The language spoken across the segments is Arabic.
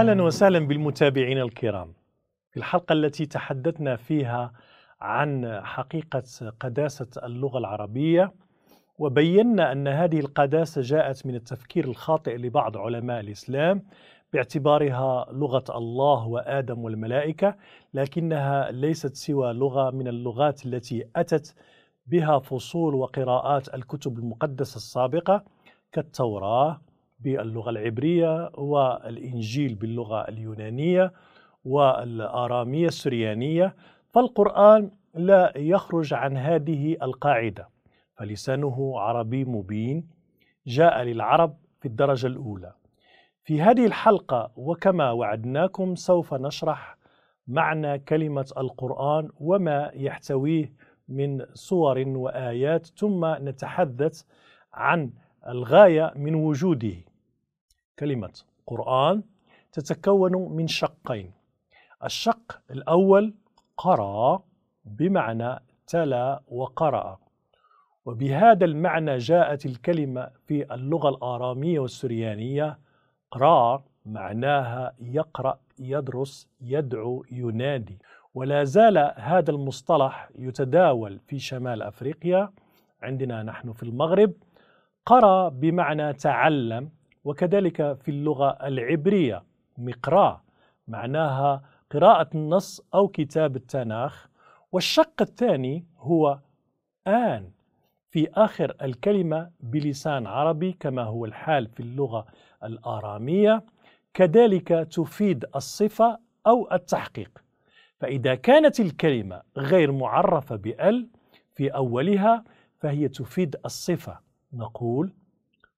اهلا وسهلا بالمتابعين الكرام. في الحلقه التي تحدثنا فيها عن حقيقه قداسه اللغه العربيه وبينا ان هذه القداسه جاءت من التفكير الخاطئ لبعض علماء الاسلام باعتبارها لغه الله وادم والملائكه لكنها ليست سوى لغه من اللغات التي اتت بها فصول وقراءات الكتب المقدسه السابقه كالتوراه باللغة العبرية والإنجيل باللغة اليونانية والآرامية السريانية فالقرآن لا يخرج عن هذه القاعدة فلسانه عربي مبين جاء للعرب في الدرجة الأولى في هذه الحلقة وكما وعدناكم سوف نشرح معنى كلمة القرآن وما يحتويه من صور وآيات ثم نتحدث عن الغاية من وجوده كلمة قرآن تتكون من شقين الشق الأول قرأ بمعنى تلا وقرأ وبهذا المعنى جاءت الكلمة في اللغة الآرامية والسريانية قراء معناها يقرأ يدرس يدعو ينادي ولا زال هذا المصطلح يتداول في شمال أفريقيا عندنا نحن في المغرب قرأ بمعنى تعلم وكذلك في اللغة العبرية مقراء معناها قراءة النص أو كتاب التناخ والشق الثاني هو آن في آخر الكلمة بلسان عربي كما هو الحال في اللغة الآرامية كذلك تفيد الصفة أو التحقيق فإذا كانت الكلمة غير معرفة بأل في أولها فهي تفيد الصفة نقول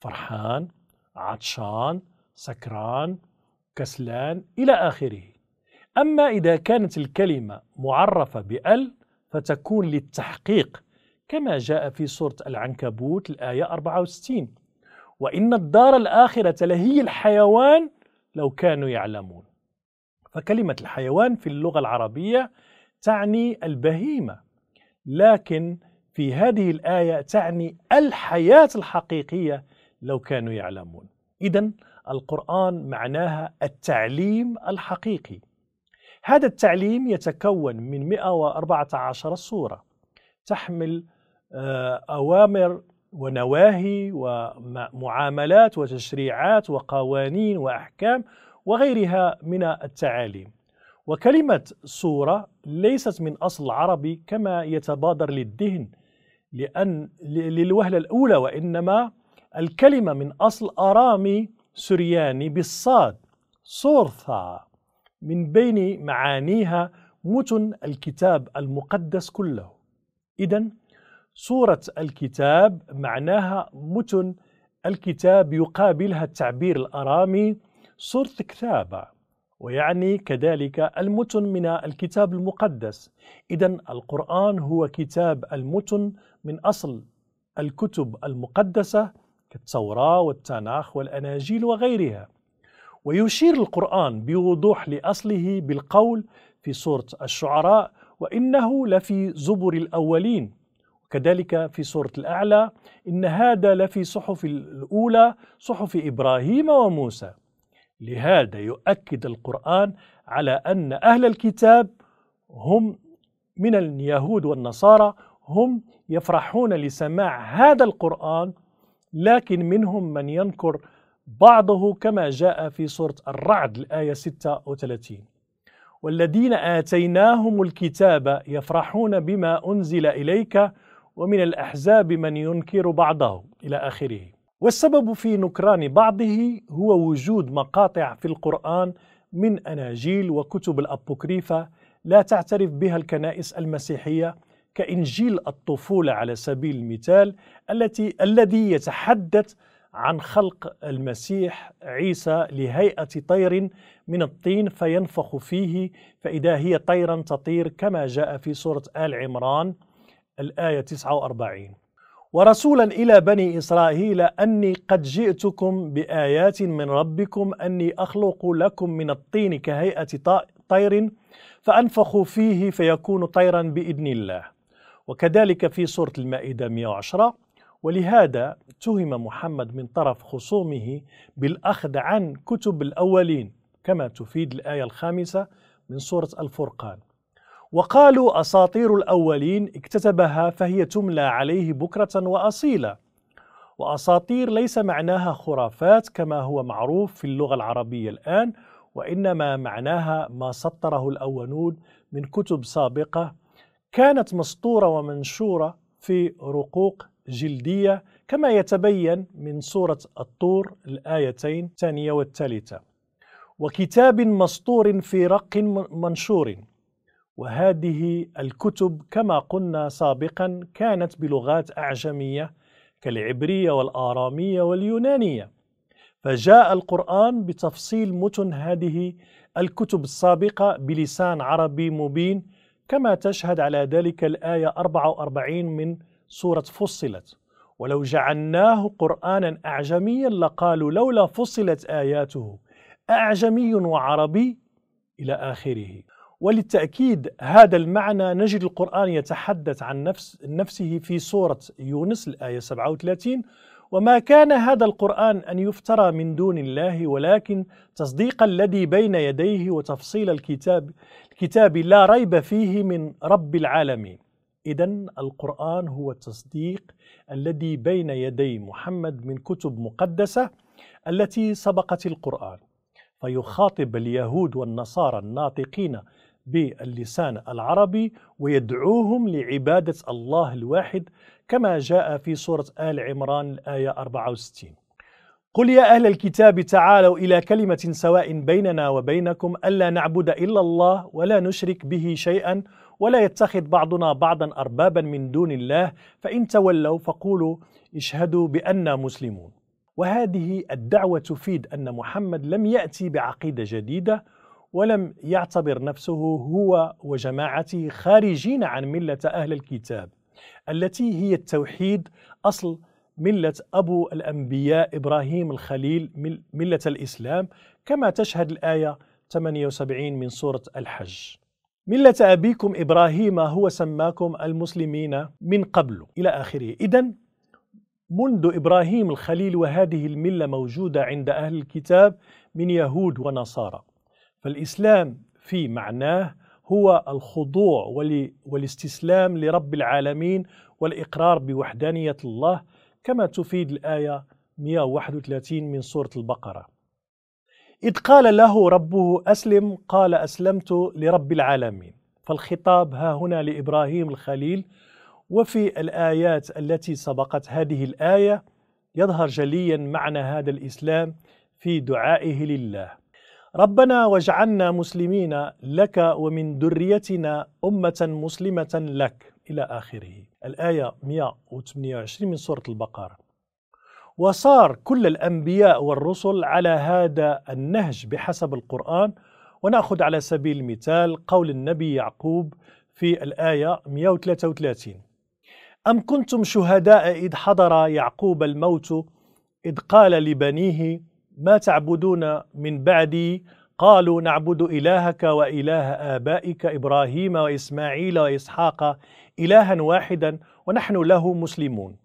فرحان عطشان سكران كسلان إلى آخره أما إذا كانت الكلمة معرفة بأل فتكون للتحقيق كما جاء في سورة العنكبوت الآية 64 وإن الدار الآخرة لهي الحيوان لو كانوا يعلمون فكلمة الحيوان في اللغة العربية تعني البهيمة لكن في هذه الآية تعني الحياة الحقيقية لو كانوا يعلمون إذا القرآن معناها التعليم الحقيقي هذا التعليم يتكون من 114 سورة تحمل آه، أوامر ونواهي ومعاملات وتشريعات وقوانين وأحكام وغيرها من التعاليم وكلمة سورة ليست من أصل عربي كما يتبادر للذهن لأن للوهلة الأولى وإنما الكلمة من أصل أرامي سرياني بالصاد صورثا من بين معانيها متن الكتاب المقدس كله إذا صورة الكتاب معناها متن الكتاب يقابلها التعبير الأرامي صورة كتابة ويعني كذلك المتن من الكتاب المقدس إذا القرآن هو كتاب المتن من أصل الكتب المقدسة كالتوراة والتناخ والأناجيل وغيرها ويشير القرآن بوضوح لأصله بالقول في سورة الشعراء وإنه لفي زبر الأولين وكذلك في سورة الأعلى إن هذا لفي صحف الأولى صحف إبراهيم وموسى لهذا يؤكد القرآن على أن أهل الكتاب هم من اليهود والنصارى هم يفرحون لسماع هذا القرآن لكن منهم من ينكر بعضه كما جاء في سورة الرعد الآية 36 والذين آتيناهم الكتاب يفرحون بما أنزل إليك ومن الأحزاب من ينكر بعضه إلى آخره والسبب في نكران بعضه هو وجود مقاطع في القرآن من أناجيل وكتب الأبوكريفة لا تعترف بها الكنائس المسيحية كإنجيل الطفولة على سبيل المثال التي الذي يتحدث عن خلق المسيح عيسى لهيئة طير من الطين فينفخ فيه فإذا هي طيرا تطير كما جاء في سورة آل عمران الآية 49 ورسولا إلى بني إسرائيل أني قد جئتكم بآيات من ربكم أني أخلق لكم من الطين كهيئة طير فأنفخ فيه فيكون طيرا بإذن الله وكذلك في سورة المائدة 110 ولهذا اتهم محمد من طرف خصومه بالأخذ عن كتب الأولين كما تفيد الآية الخامسة من سورة الفرقان وقالوا أساطير الأولين اكتتبها فهي تملى عليه بكرة وأصيلا وأساطير ليس معناها خرافات كما هو معروف في اللغة العربية الآن وإنما معناها ما سطره الأولون من كتب سابقة كانت مسطورة ومنشورة في رقوق جلدية كما يتبين من سورة الطور الآيتين الثانية والثالثة وكتاب مسطور في رق منشور وهذه الكتب كما قلنا سابقا كانت بلغات أعجمية كالعبرية والآرامية واليونانية فجاء القرآن بتفصيل متن هذه الكتب السابقة بلسان عربي مبين كما تشهد على ذلك الآية 44 من سورة فصلت ولو جعلناه قرآنا أعجميا لقالوا لولا فصلت آياته أعجمي وعربي إلى آخره وللتأكيد هذا المعنى نجد القرآن يتحدث عن نفس نفسه في سورة يونس الآية 37 وما كان هذا القرآن أن يفترى من دون الله ولكن تصديق الذي بين يديه وتفصيل الكتاب الكتاب لا ريب فيه من رب العالمين إذا القرآن هو التصديق الذي بين يدي محمد من كتب مقدسة التي سبقت القرآن فيخاطب اليهود والنصارى الناطقين باللسان العربي ويدعوهم لعبادة الله الواحد كما جاء في سورة آل عمران الآية 64 قل يا أهل الكتاب تعالوا إلى كلمة سواء بيننا وبينكم ألا نعبد إلا الله ولا نشرك به شيئا ولا يتخذ بعضنا بعضا أربابا من دون الله فإن تولوا فقولوا اشهدوا بأننا مسلمون وهذه الدعوة تفيد أن محمد لم يأتي بعقيدة جديدة ولم يعتبر نفسه هو وجماعته خارجين عن مله اهل الكتاب التي هي التوحيد اصل مله ابو الانبياء ابراهيم الخليل مله الاسلام كما تشهد الايه 78 من سوره الحج. مله ابيكم ابراهيم هو سماكم المسلمين من قبل الى اخره، اذا منذ ابراهيم الخليل وهذه المله موجوده عند اهل الكتاب من يهود ونصارى. فالإسلام في معناه هو الخضوع والاستسلام لرب العالمين والإقرار بوحدانية الله كما تفيد الآية 131 من سورة البقرة إذ قال له ربه أسلم قال أسلمت لرب العالمين فالخطاب ها هنا لإبراهيم الخليل وفي الآيات التي سبقت هذه الآية يظهر جليا معنى هذا الإسلام في دعائه لله ربنا واجعلنا مسلمين لك ومن ذريتنا أمة مسلمة لك إلى آخره الآية 128 من سورة البقرة وصار كل الأنبياء والرسل على هذا النهج بحسب القرآن ونأخذ على سبيل المثال قول النبي يعقوب في الآية 133 أم كنتم شهداء إذ حضر يعقوب الموت إذ قال لبنيه ما تعبدون من بعدي قالوا نعبد إلهك وإله آبائك إبراهيم وإسماعيل وإسحاق إلها واحدا ونحن له مسلمون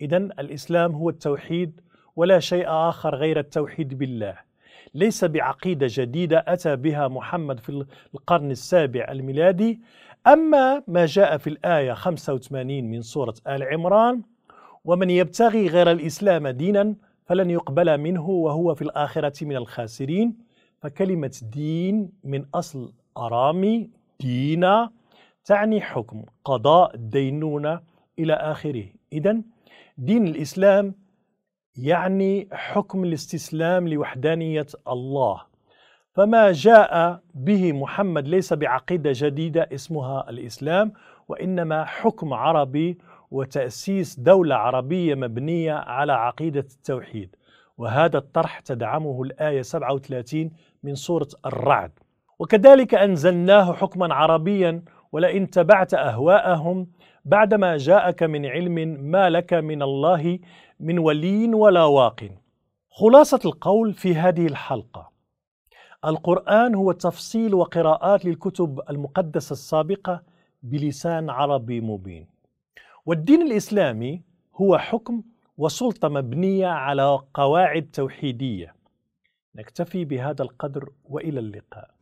إذا الإسلام هو التوحيد ولا شيء آخر غير التوحيد بالله ليس بعقيدة جديدة أتى بها محمد في القرن السابع الميلادي أما ما جاء في الآية 85 من سورة آل عمران ومن يبتغي غير الإسلام دينا فلن يقبل منه وهو في الآخرة من الخاسرين فكلمة دين من أصل أرامي دينا تعني حكم قضاء دينونة إلى آخره إذا دين الإسلام يعني حكم الاستسلام لوحدانية الله فما جاء به محمد ليس بعقيدة جديدة اسمها الإسلام وإنما حكم عربي وتأسيس دولة عربية مبنية على عقيدة التوحيد وهذا الطرح تدعمه الآية 37 من سورة الرعد وكذلك أنزلناه حكما عربيا ولئن تبعت أهواءهم بعدما جاءك من علم ما لك من الله من ولي ولا واق خلاصة القول في هذه الحلقة القرآن هو تفصيل وقراءات للكتب المقدسة السابقة بلسان عربي مبين والدين الإسلامي هو حكم وسلطة مبنية على قواعد توحيدية نكتفي بهذا القدر وإلى اللقاء